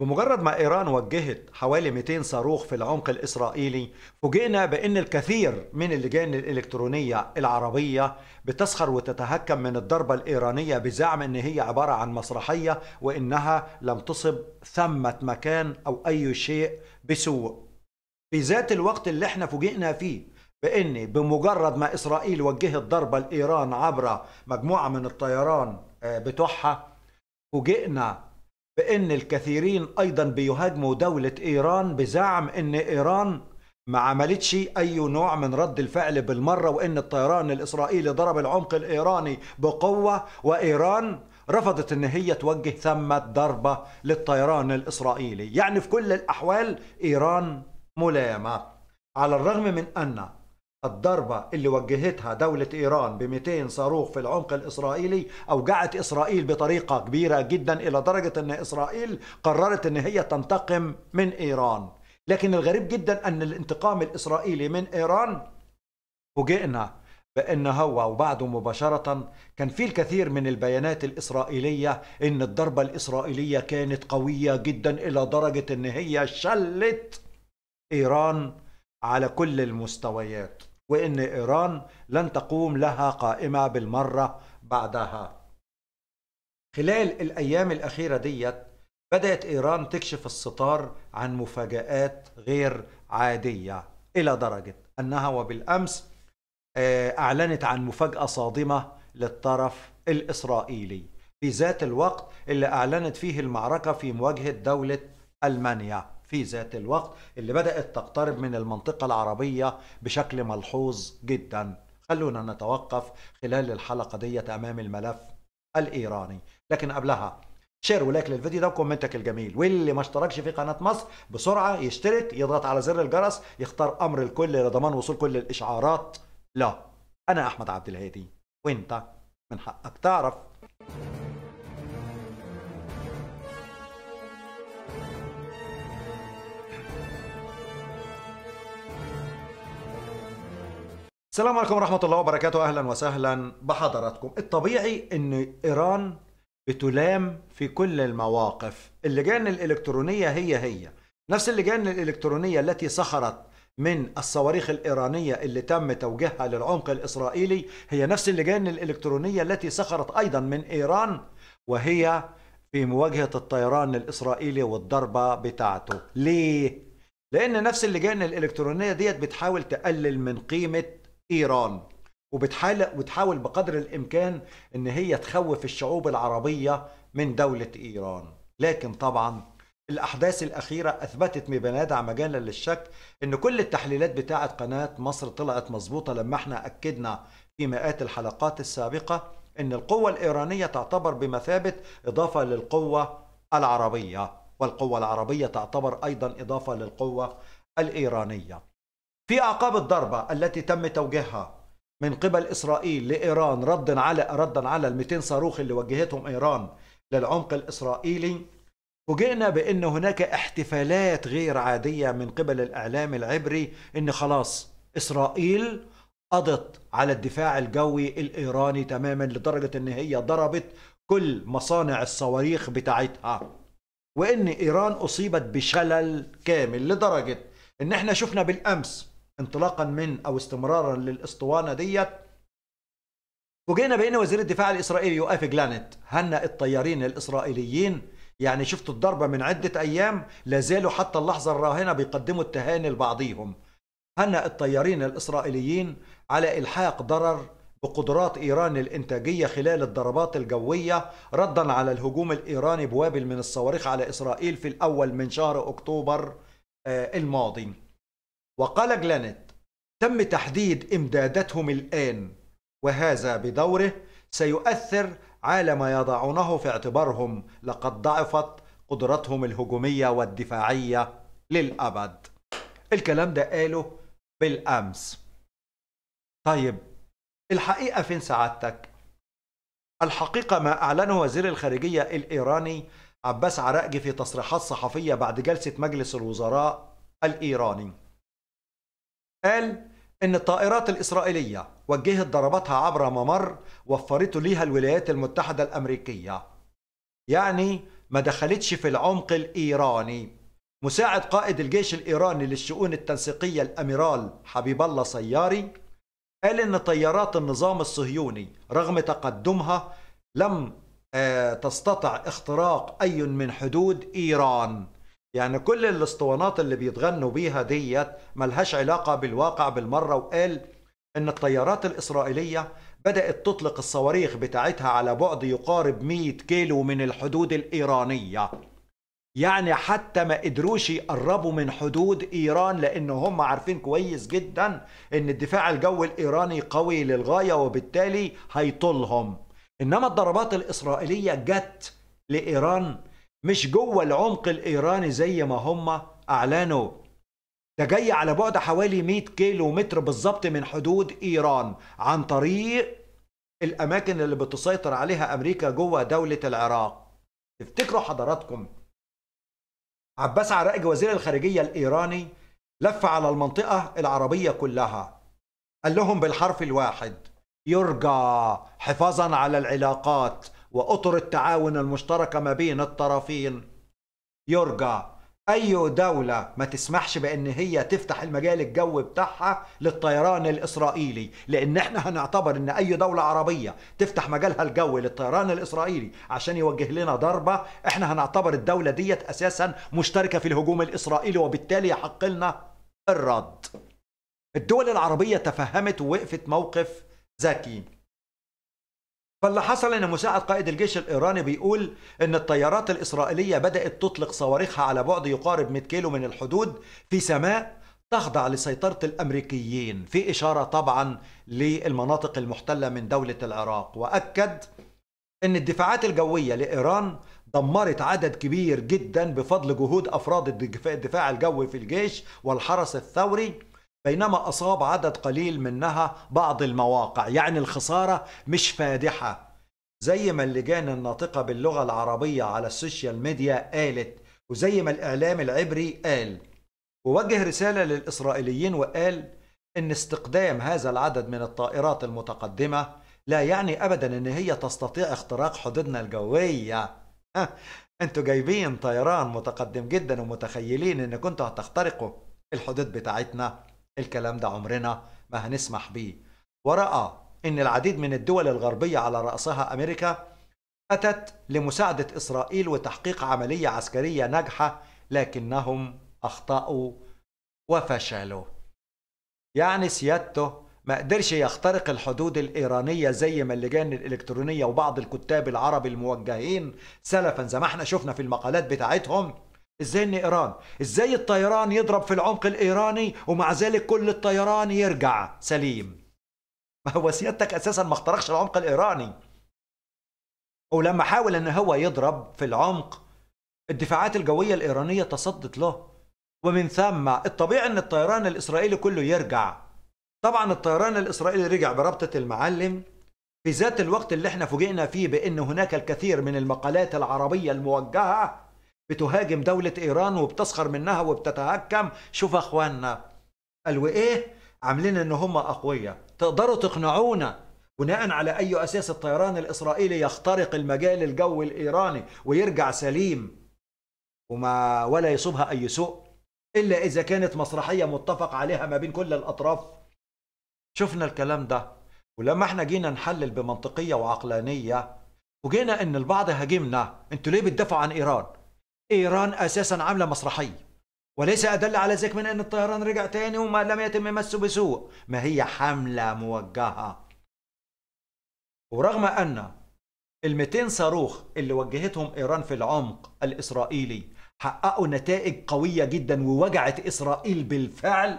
بمجرد ما إيران وجهت حوالي 200 صاروخ في العمق الإسرائيلي فوجئنا بأن الكثير من اللجان الإلكترونية العربية بتسخر وتتهكم من الضربة الإيرانية بزعم أن هي عبارة عن مسرحية وأنها لم تصب ثمة مكان أو أي شيء بسوء في ذات الوقت اللي احنا فوجئنا فيه بأن بمجرد ما إسرائيل وجهت ضربة لإيران عبر مجموعة من الطيران آه، بتوعها فوجئنا بأن الكثيرين أيضا بيهاجموا دولة إيران بزعم أن إيران ما عملتش أي نوع من رد الفعل بالمرة وأن الطيران الإسرائيلي ضرب العمق الإيراني بقوة وإيران رفضت ان هي توجه ثمة ضربة للطيران الإسرائيلي يعني في كل الأحوال إيران ملامة على الرغم من أن الضربة اللي وجهتها دولة إيران ب 200 صاروخ في العمق الإسرائيلي أوجعت إسرائيل بطريقة كبيرة جدا إلى درجة أن إسرائيل قررت أن هي تنتقم من إيران لكن الغريب جدا أن الانتقام الإسرائيلي من إيران فوجئنا بأن هو وبعده مباشرة كان في الكثير من البيانات الإسرائيلية أن الضربة الإسرائيلية كانت قوية جدا إلى درجة أن هي شلت إيران على كل المستويات وان ايران لن تقوم لها قائمه بالمره بعدها خلال الايام الاخيره ديت بدات ايران تكشف الستار عن مفاجات غير عاديه الى درجه انها وبالامس آه، اعلنت عن مفاجاه صادمه للطرف الاسرائيلي في ذات الوقت اللي اعلنت فيه المعركه في مواجهه دوله المانيا في ذات الوقت اللي بدأت تقترب من المنطقة العربية بشكل ملحوظ جدا خلونا نتوقف خلال الحلقة دي أمام الملف الإيراني لكن قبلها شير ولايك للفيديو ده وكومنتك الجميل واللي ما اشتركش في قناة مصر بسرعة يشترك يضغط على زر الجرس يختار أمر الكل لضمان وصول كل الإشعارات لا أنا أحمد عبد الهادي وأنت من حقك تعرف السلام عليكم ورحمة الله وبركاته أهلا وسهلا بحضراتكم الطبيعي أن إيران بتلام في كل المواقف اللجان الإلكترونية هي هي نفس اللجان الإلكترونية التي سخرت من الصواريخ الإيرانية اللي تم توجيهها للعمق الإسرائيلي هي نفس اللجان الإلكترونية التي سخرت أيضا من إيران وهي في مواجهة الطيران الإسرائيلي والضربة بتاعته ليه؟ لأن نفس اللجان الإلكترونية ديت بتحاول تقلل من قيمة ايران وبتحاول وتحاول بقدر الامكان ان هي تخوف الشعوب العربيه من دوله ايران لكن طبعا الاحداث الاخيره اثبتت مبنادع مجالا للشك ان كل التحليلات بتاعه قناه مصر طلعت مظبوطه لما احنا اكدنا في مئات الحلقات السابقه ان القوه الايرانيه تعتبر بمثابه اضافه للقوه العربيه والقوه العربيه تعتبر ايضا اضافه للقوه الايرانيه في أعقاب الضربة التي تم توجيهها من قبل إسرائيل لإيران ردا على ردا على ال 200 صاروخ اللي وجهتهم إيران للعمق الإسرائيلي فوجئنا بأن هناك احتفالات غير عادية من قبل الإعلام العبري أن خلاص إسرائيل قضت على الدفاع الجوي الإيراني تماما لدرجة أن هي ضربت كل مصانع الصواريخ بتاعتها وأن إيران أصيبت بشلل كامل لدرجة أن احنا شفنا بالأمس انطلاقا من او استمرارا للاسطوانه ديت فوجئنا بان وزير الدفاع الاسرائيلي يوقف جلانت هنأ الطيارين الاسرائيليين يعني شفتوا الضربه من عده ايام لازالوا حتى اللحظه الراهنه بيقدموا التهاني لبعضيهم هنأ الطيارين الاسرائيليين على الحاق ضرر بقدرات ايران الانتاجيه خلال الضربات الجويه ردا على الهجوم الايراني بوابل من الصواريخ على اسرائيل في الاول من شهر اكتوبر آه، الماضي وقال جلانت تم تحديد إمداداتهم الآن وهذا بدوره سيؤثر على ما يضعونه في اعتبارهم لقد ضعفت قدرتهم الهجومية والدفاعية للأبد الكلام ده قاله بالأمس طيب الحقيقة فين سعادتك؟ الحقيقة ما أعلنه وزير الخارجية الإيراني عباس عراقجي في تصريحات صحفية بعد جلسة مجلس الوزراء الإيراني قال إن الطائرات الإسرائيلية وجهت ضرباتها عبر ممر وفرته ليها الولايات المتحدة الأمريكية يعني ما دخلتش في العمق الإيراني مساعد قائد الجيش الإيراني للشؤون التنسيقية الأميرال حبيب الله سياري قال إن طيارات النظام الصهيوني رغم تقدمها لم آه، تستطع اختراق أي من حدود إيران يعني كل الاسطوانات اللي بيتغنوا بيها ديت ملهاش علاقة بالواقع بالمرة وقال إن الطيارات الإسرائيلية بدأت تطلق الصواريخ بتاعتها على بعد يقارب 100 كيلو من الحدود الإيرانية يعني حتى ما قدروش يقربوا من حدود إيران لأن هم عارفين كويس جدا أن الدفاع الجوي الإيراني قوي للغاية وبالتالي هيطولهم إنما الضربات الإسرائيلية جت لإيران مش جوه العمق الايراني زي ما هم اعلنوا ده جاي على بعد حوالي 100 كيلو متر بالظبط من حدود ايران عن طريق الاماكن اللي بتسيطر عليها امريكا جوه دوله العراق افتكروا حضراتكم عباس عراقي وزير الخارجيه الايراني لف على المنطقه العربيه كلها قال لهم بالحرف الواحد يرجى حفاظا على العلاقات وأطر التعاون المشتركة ما بين الطرفين يرجع أي دولة ما تسمحش بأن هي تفتح المجال الجوي بتاعها للطيران الإسرائيلي لأن احنا هنعتبر أن أي دولة عربية تفتح مجالها الجوي للطيران الإسرائيلي عشان يوجه لنا ضربة احنا هنعتبر الدولة ديت أساسا مشتركة في الهجوم الإسرائيلي وبالتالي يحق لنا الرد الدول العربية تفهمت ووقفت موقف ذكي فاللي حصل ان مساعد قائد الجيش الايراني بيقول ان الطيارات الاسرائيليه بدات تطلق صواريخها على بعد يقارب 100 كيلو من الحدود في سماء تخضع لسيطره الامريكيين في اشاره طبعا للمناطق المحتله من دوله العراق واكد ان الدفاعات الجويه لايران دمرت عدد كبير جدا بفضل جهود افراد الدفاع الجوي في الجيش والحرس الثوري بينما أصاب عدد قليل منها بعض المواقع يعني الخسارة مش فادحة زي ما اللجان الناطقة باللغة العربية على السوشيال ميديا قالت وزي ما الإعلام العبري قال ووجه رسالة للإسرائيليين وقال إن استقدام هذا العدد من الطائرات المتقدمة لا يعني أبدا إن هي تستطيع اختراق حدودنا الجوية انتوا جايبين طيران متقدم جدا ومتخيلين ان كنتوا هتخترقوا الحدود بتاعتنا الكلام ده عمرنا ما هنسمح بيه ورأى أن العديد من الدول الغربية على رأسها أمريكا أتت لمساعدة إسرائيل وتحقيق عملية عسكرية ناجحة لكنهم أخطأوا وفشلوا يعني سيادته ما قدرش يخترق الحدود الإيرانية زي ما اللجان الإلكترونية وبعض الكتاب العرب الموجهين سلفا زي ما احنا شفنا في المقالات بتاعتهم ازاي ان ايران ازاي الطيران يضرب في العمق الايراني ومع ذلك كل الطيران يرجع سليم ما هو سيادتك اساسا ما اخترقش العمق الايراني ولما حاول ان هو يضرب في العمق الدفاعات الجويه الايرانيه تصدت له ومن ثم الطبيعي ان الطيران الاسرائيلي كله يرجع طبعا الطيران الاسرائيلي رجع بربطه المعلم في ذات الوقت اللي احنا فوجئنا فيه بان هناك الكثير من المقالات العربيه الموجهه بتهاجم دولة إيران وبتسخر منها وبتتهكم شوف يا أخواننا قالوا إيه عاملين إن هم أقوياء تقدروا تقنعونا بناء على أي أساس الطيران الإسرائيلي يخترق المجال الجوي الإيراني ويرجع سليم وما ولا يصيبها أي سوء إلا إذا كانت مسرحية متفق عليها ما بين كل الأطراف شفنا الكلام ده ولما احنا جينا نحلل بمنطقية وعقلانية وجينا ان البعض هاجمنا انتوا ليه بتدافعوا عن ايران إيران أساسا عاملة مسرحية وليس أدل على ذلك من أن الطيران رجع تاني وما لم يتم مسه بسوء ما هي حملة موجهة ورغم أن ال 200 صاروخ اللي وجهتهم إيران في العمق الإسرائيلي حققوا نتائج قوية جدا ووجعت إسرائيل بالفعل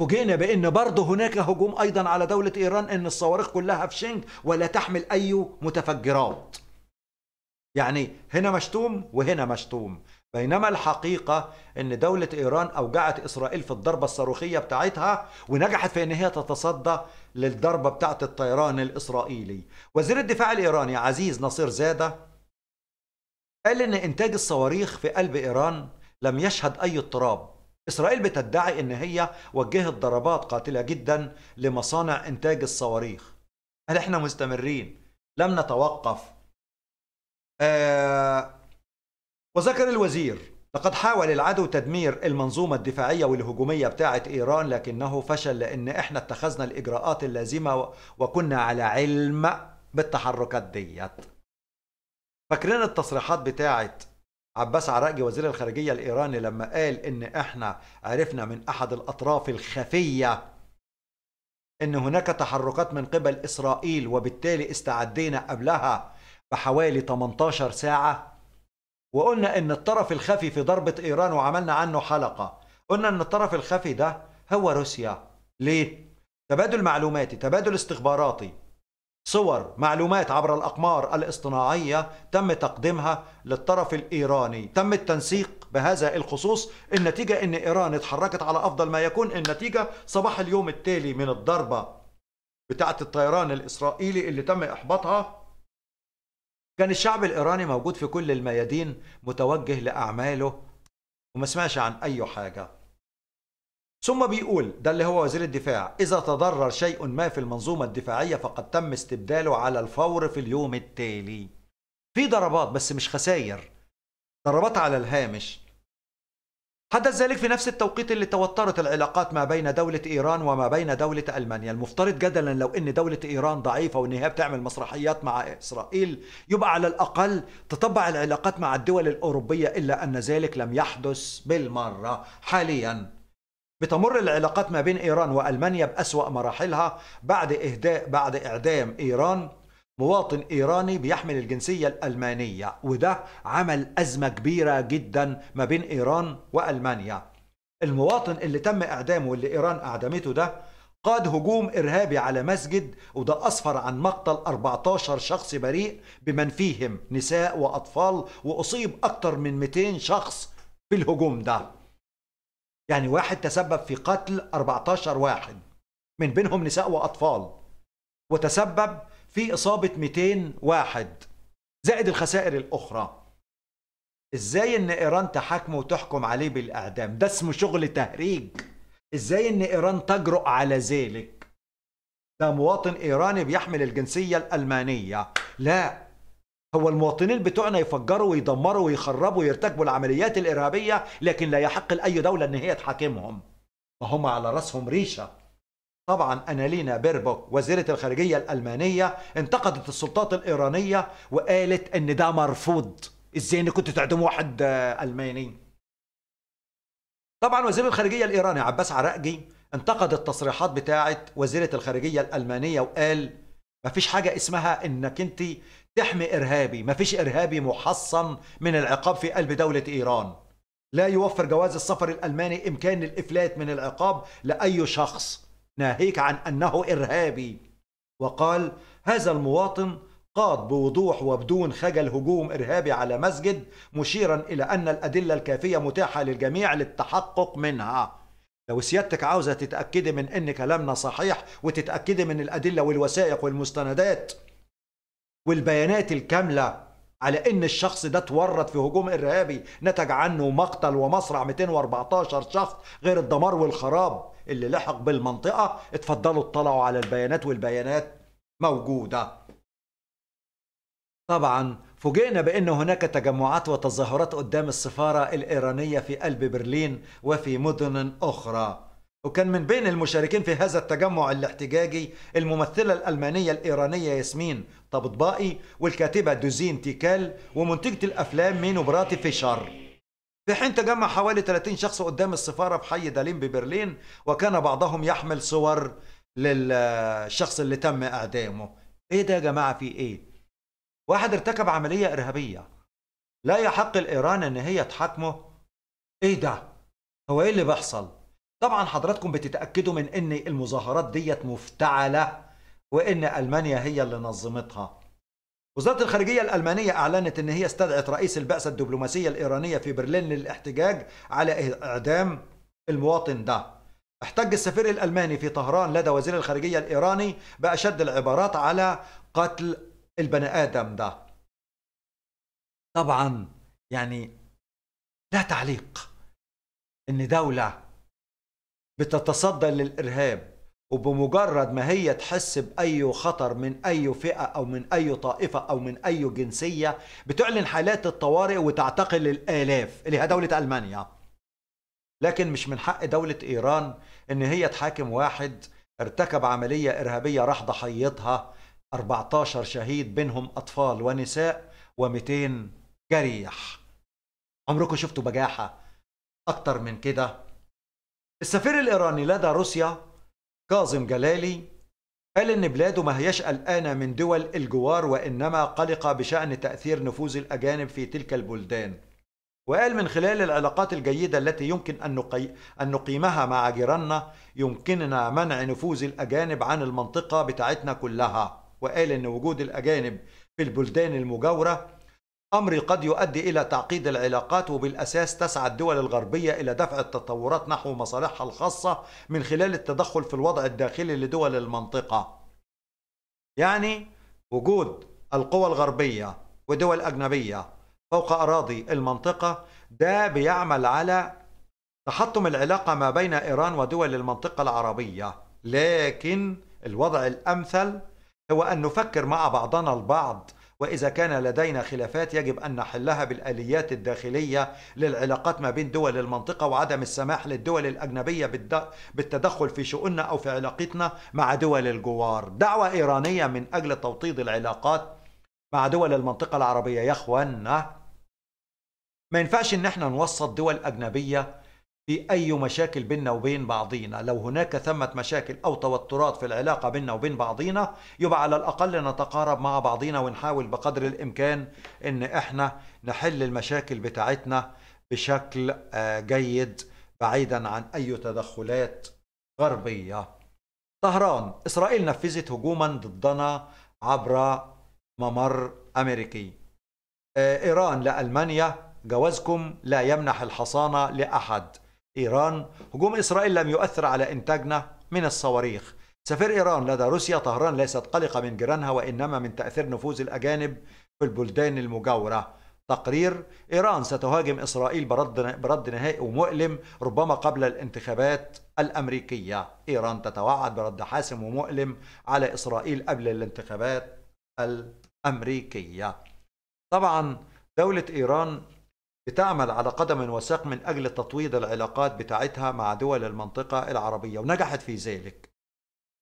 فوجئنا بأن برضه هناك هجوم أيضا على دولة إيران أن الصواريخ كلها في شنج ولا تحمل أي متفجرات يعني هنا مشتوم وهنا مشتوم بينما الحقيقة أن دولة إيران أوجعت إسرائيل في الضربة الصاروخية بتاعتها ونجحت في أن هي تتصدى للضربة بتاعت الطيران الإسرائيلي وزير الدفاع الإيراني عزيز نصير زادة قال أن إنتاج الصواريخ في قلب إيران لم يشهد أي اضطراب إسرائيل بتدعي أن هي وجهت ضربات قاتلة جدا لمصانع إنتاج الصواريخ هل إحنا مستمرين لم نتوقف آه، وذكر الوزير لقد حاول العدو تدمير المنظومة الدفاعية والهجومية بتاعة إيران لكنه فشل لأن إحنا اتخذنا الإجراءات اللازمة وكنا على علم بالتحركات ديت فاكرين التصريحات بتاعة عباس عراقي وزير الخارجية الإيراني لما قال إن إحنا عرفنا من أحد الأطراف الخفية إن هناك تحركات من قبل إسرائيل وبالتالي استعدينا قبلها بحوالي 18 ساعة وقلنا إن الطرف الخفي في ضربة إيران وعملنا عنه حلقة قلنا إن الطرف الخفي ده هو روسيا ليه؟ تبادل معلوماتي تبادل استخباراتي صور معلومات عبر الأقمار الاصطناعية تم تقديمها للطرف الإيراني تم التنسيق بهذا الخصوص النتيجة أن إيران اتحركت على أفضل ما يكون النتيجة صباح اليوم التالي من الضربة بتاعة الطيران الإسرائيلي اللي تم إحباطها كان الشعب الإيراني موجود في كل الميادين متوجه لأعماله وما سمعش عن أي حاجة ثم بيقول ده اللي هو وزير الدفاع إذا تضرر شيء ما في المنظومة الدفاعية فقد تم استبداله على الفور في اليوم التالي في ضربات بس مش خساير ضربات على الهامش حدث ذلك في نفس التوقيت اللي توترت العلاقات ما بين دولة إيران وما بين دولة ألمانيا المفترض جدلا لو أن دولة إيران ضعيفة وأن هي بتعمل مسرحيات مع إسرائيل يبقى على الأقل تطبع العلاقات مع الدول الأوروبية إلا أن ذلك لم يحدث بالمرة حاليا بتمر العلاقات ما بين إيران وألمانيا بأسوأ مراحلها بعد إهداء بعد إعدام إيران مواطن إيراني بيحمل الجنسية الألمانية وده عمل أزمة كبيرة جدا ما بين إيران وألمانيا المواطن اللي تم إعدامه واللي إيران أعدمته ده قاد هجوم إرهابي على مسجد وده أسفر عن مقتل 14 شخص بريء بمن فيهم نساء وأطفال وأصيب أكتر من 200 شخص في الهجوم ده يعني واحد تسبب في قتل 14 واحد من بينهم نساء وأطفال وتسبب في إصابة 200 واحد زائد الخسائر الأخرى إزاي إن إيران تحاكمه وتحكم عليه بالإعدام ده اسمه شغل تهريج إزاي إن إيران تجرؤ على ذلك ده مواطن إيراني بيحمل الجنسية الألمانية لا هو المواطنين بتوعنا يفجروا ويدمروا ويخربوا ويرتكبوا العمليات الإرهابية لكن لا يحق لأي دولة إن هي تحاكمهم ما هم على رأسهم ريشة طبعا أنالينا بيربوك وزيرة الخارجية الألمانية انتقدت السلطات الإيرانية وقالت إن ده مرفوض إزاي إن كنت تعدم واحد آه، ألماني طبعا وزير الخارجية الإيراني عباس عراقجي انتقد التصريحات بتاعة وزيرة الخارجية الألمانية وقال مفيش حاجة اسمها إنك أنت تحمي إرهابي مفيش إرهابي محصن من العقاب في قلب دولة إيران لا يوفر جواز السفر الألماني إمكان الإفلات من العقاب لأي شخص ناهيك عن أنه إرهابي وقال هذا المواطن قاد بوضوح وبدون خجل هجوم إرهابي على مسجد مشيرا إلى أن الأدلة الكافية متاحة للجميع للتحقق منها لو سيادتك عاوزة تتأكدي من أن كلامنا صحيح وتتأكدي من الأدلة والوثائق والمستندات والبيانات الكاملة على ان الشخص ده تورط في هجوم ارهابي نتج عنه مقتل ومصرع 214 شخص غير الدمار والخراب اللي لحق بالمنطقه اتفضلوا اطلعوا على البيانات والبيانات موجوده طبعا فوجئنا بأن هناك تجمعات وتظاهرات قدام السفارة الإيرانية في قلب برلين وفي مدن أخرى وكان من بين المشاركين في هذا التجمع الاحتجاجي الممثلة الألمانية الإيرانية ياسمين طبطبائي والكاتبة دوزين تيكال ومنتجة الأفلام مينو براتي فيشار في حين تجمع حوالي 30 شخص قدام السفارة في حي دالين ببرلين وكان بعضهم يحمل صور للشخص اللي تم إعدامه إيه ده يا جماعة في إيه؟ واحد ارتكب عملية إرهابية لا يحق الإيران إن هي تحاكمه إيه ده؟ هو إيه اللي بيحصل؟ طبعا حضراتكم بتتاكدوا من ان المظاهرات ديت مفتعله وان المانيا هي اللي نظمتها وزاره الخارجيه الالمانيه اعلنت ان هي استدعت رئيس البعثه الدبلوماسيه الايرانيه في برلين للاحتجاج على اعدام المواطن ده احتج السفير الالماني في طهران لدى وزير الخارجيه الايراني باشد العبارات على قتل البني ادم ده طبعا يعني لا تعليق ان دوله بتتصدى للإرهاب وبمجرد ما هي تحس بأي خطر من أي فئة أو من أي طائفة أو من أي جنسية بتعلن حالات الطوارئ وتعتقل الآلاف اللي هي دولة ألمانيا لكن مش من حق دولة إيران إن هي تحاكم واحد ارتكب عملية إرهابية راح ضحيتها 14 شهيد بينهم أطفال ونساء و200 جريح عمركم شفتوا بجاحة أكتر من كده السفير الإيراني لدى روسيا كاظم جلالي قال إن بلاده ما هيش قلقانة من دول الجوار وإنما قلقة بشأن تأثير نفوذ الأجانب في تلك البلدان وقال من خلال العلاقات الجيدة التي يمكن أن, نقي... أن نقيمها مع جيراننا يمكننا منع نفوذ الأجانب عن المنطقة بتاعتنا كلها وقال أن وجود الأجانب في البلدان المجاورة أمر قد يؤدي إلى تعقيد العلاقات وبالأساس تسعى الدول الغربية إلى دفع التطورات نحو مصالحها الخاصة من خلال التدخل في الوضع الداخلي لدول المنطقة يعني وجود القوى الغربية ودول أجنبية فوق أراضي المنطقة ده بيعمل على تحطم العلاقة ما بين إيران ودول المنطقة العربية لكن الوضع الأمثل هو أن نفكر مع بعضنا البعض وإذا كان لدينا خلافات يجب أن نحلها بالآليات الداخلية للعلاقات ما بين دول المنطقة وعدم السماح للدول الأجنبية بالتدخل في شؤوننا أو في علاقتنا مع دول الجوار دعوة إيرانية من أجل توطيد العلاقات مع دول المنطقة العربية يا أخوانا ما ينفعش إن احنا نوسط دول أجنبية في أي مشاكل بيننا وبين بعضينا لو هناك ثمة مشاكل أو توترات في العلاقة بيننا وبين بعضينا يبقى على الأقل نتقارب مع بعضينا ونحاول بقدر الإمكان أن إحنا نحل المشاكل بتاعتنا بشكل آه، جيد بعيدا عن أي تدخلات غربية طهران إسرائيل نفذت هجوما ضدنا عبر ممر أمريكي آه، إيران لألمانيا جوازكم لا يمنح الحصانة لأحد إيران هجوم إسرائيل لم يؤثر على إنتاجنا من الصواريخ سفير إيران لدى روسيا طهران ليست قلقة من جيرانها وإنما من تأثير نفوذ الأجانب في البلدان المجاورة تقرير إيران ستهاجم إسرائيل برد, برد نهائي ومؤلم ربما قبل الانتخابات الأمريكية إيران تتوعد برد حاسم ومؤلم على إسرائيل قبل الانتخابات الأمريكية طبعا دولة إيران بتعمل على قدم وساق من أجل تطويض العلاقات بتاعتها مع دول المنطقة العربية ونجحت في ذلك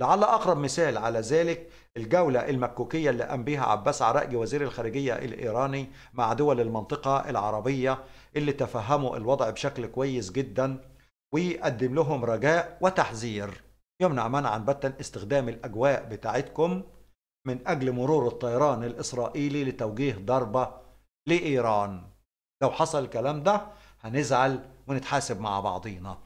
لعل أقرب مثال على ذلك الجولة المكوكية اللي قام بها عباس عراقي وزير الخارجية الإيراني مع دول المنطقة العربية اللي تفهموا الوضع بشكل كويس جدا ويقدم لهم رجاء وتحذير يمنع منعا بتا استخدام الأجواء بتاعتكم من أجل مرور الطيران الإسرائيلي لتوجيه ضربة لإيران لو حصل الكلام ده هنزعل ونتحاسب مع بعضينا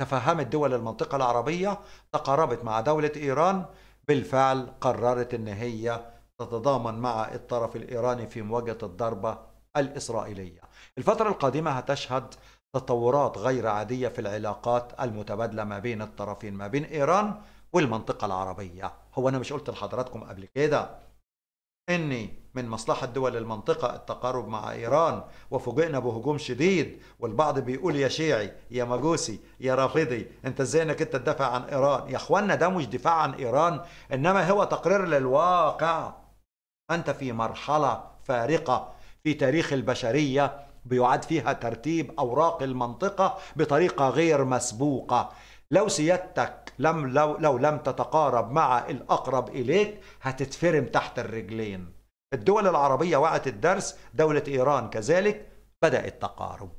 تفهمت دول المنطقة العربية تقاربت مع دولة إيران بالفعل قررت أن هي تتضامن مع الطرف الإيراني في مواجهة الضربة الإسرائيلية الفترة القادمة هتشهد تطورات غير عادية في العلاقات المتبادلة ما بين الطرفين ما بين إيران والمنطقة العربية هو أنا مش قلت لحضراتكم قبل كده أني من مصلحة دول المنطقة التقارب مع إيران وفوجئنا بهجوم شديد والبعض بيقول يا شيعي يا مجوسي يا رافضي أنت إزاي إنك أنت تدافع عن إيران يا إخوانا ده مش دفاع عن إيران إنما هو تقرير للواقع أنت في مرحلة فارقة في تاريخ البشرية بيعاد فيها ترتيب أوراق المنطقة بطريقة غير مسبوقة لو سيادتك لم لو, لو لم تتقارب مع الأقرب إليك هتتفرم تحت الرجلين الدول العربية وعت الدرس دولة إيران كذلك بدأ التقارب